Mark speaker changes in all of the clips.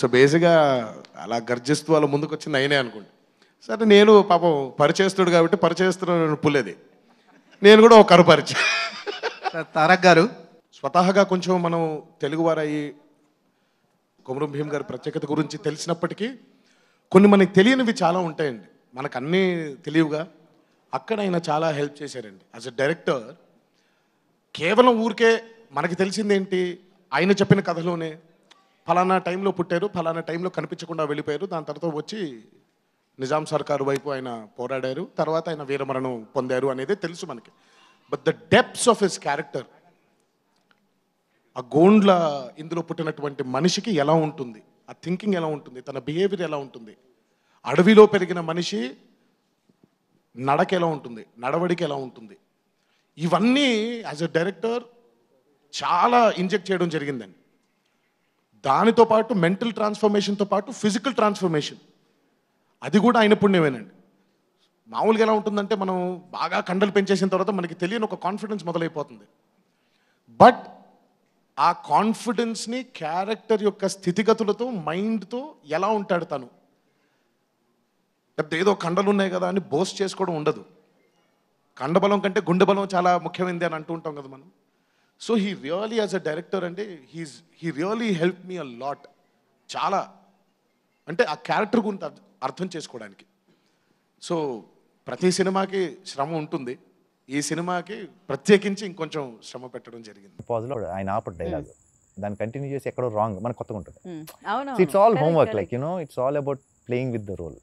Speaker 1: So బేసిక్గా అలా గర్జిస్తూ వాళ్ళ ముందుకు వచ్చి అయినే అనుకోండి సరే నేను పాపం పరిచేస్తుడు కాబట్టి పరిచేస్తున్నాను పుల్లేది నేను కూడా ఒక పరిచయం తారక్ గారు స్వతహాగా కొంచెం మనం తెలుగువారయ్యి కొమరం భీమ్ గారి ప్రత్యేకత గురించి తెలిసినప్పటికీ కొన్ని మనకి తెలియనివి చాలా ఉంటాయండి మనకు అన్నీ తెలియవుగా అక్కడ ఆయన చాలా హెల్ప్ చేశారండి యాజ్ అ డైరెక్టర్ కేవలం ఊరికే మనకి తెలిసింది ఏంటి ఆయన చెప్పిన కథలోనే ఫలానా టైంలో పుట్టారు ఫలానా టైంలో కనిపించకుండా వెళ్ళిపోయారు దాని తర్వాత వచ్చి నిజాం సర్కారు వైపు ఆయన పోరాడారు తర్వాత ఆయన వీరమరణం పొందారు అనేది తెలుసు మనకి but the depths of his character ఆ గోండ్ల ఇందులో పుట్టినటువంటి మనిషికి ఎలా ఉంటుంది ఆ థింకింగ్ ఎలా ఉంటుంది తన బిహేవియర్ ఎలా ఉంటుంది అడవిలో పెరిగిన మనిషి నడక ఎలా ఉంటుంది నడవడికి ఎలా ఉంటుంది ఇవన్నీ యాజ్ అ డైరెక్టర్ చాలా ఇంజెక్ట్ చేయడం జరిగిందండి దానితో పాటు మెంటల్ ట్రాన్స్ఫర్మేషన్తో పాటు ఫిజికల్ ట్రాన్స్ఫర్మేషన్ అది కూడా ఆయన పుణ్యమేనండి మామూలుగా ఎలా ఉంటుందంటే మనం బాగా కండలు పెంచేసిన తర్వాత మనకి తెలియని ఒక కాన్ఫిడెన్స్ మొదలైపోతుంది బట్ ఆ కాన్ఫిడెన్స్ని క్యారెక్టర్ యొక్క స్థితిగతులతో మైండ్తో ఎలా ఉంటాడు తను లేకపోతే ఏదో కండలు ఉన్నాయి కదా అని బోస్ట్ చేసుకోవడం ఉండదు కండబలం కంటే గుండె బలం చాలా ముఖ్యమైనది అని అంటూ ఉంటాం కదా మనం so he really as a director అంటే he's he really help me a lot చాలా అంటే ఆ క్యారెక్టర్ గురించి అర్థం చేసుకోవడానికి సో ప్రతి సినిమాకి శ్రమ ఉంటుంది ఈ సినిమాకి ప్రత్యేకించి ఇంకొంచెం శ్రమ పెట్టడం జరిగింది
Speaker 2: ఆయన ఆపడు డైలాగ్ hmm. దాన్ని కంటిన్యూ చేసి ఎక్కడో రాంగ్ మనకు కొత్తగా ఉంటుంది
Speaker 1: it's all homework like
Speaker 2: you know it's all about playing with the role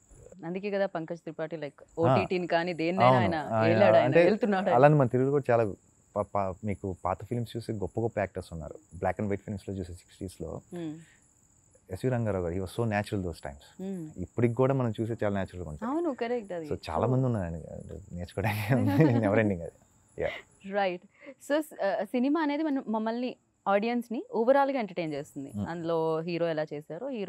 Speaker 1: అందుకే కదా పంకజ్ త్రిపాఠి లైక్ ఓటీటీని ah. కానీ దేన్నైనా ఆయన వెళ్తున్నాడు అలానే
Speaker 2: మన తెలుగు కూడా చాలా మీకు పాత ఫిల్మ్స్ చూసి గొప్ప గొప్ప యాక్టర్స్ ఉన్నారు బ్లాక్ అండ్ వైట్ లో చూసే sixties yes SV Rangarao garu he so natural those times ఇప్పటికి కూడా మనం చూసే చాలా గా
Speaker 1: ఉంటాయి సో
Speaker 2: చాలా మంది ఉన్నారు నేర్చుకోవడానికి
Speaker 1: రైట్ సో uh, సినిమా అనేది మనం మమ్మల్ని ఆడియన్స్ని ఓవరాల్గా ఎంటర్టైన్ చేస్తుంది hmm. అందులో హీరో ఎలా చేశారో హీరో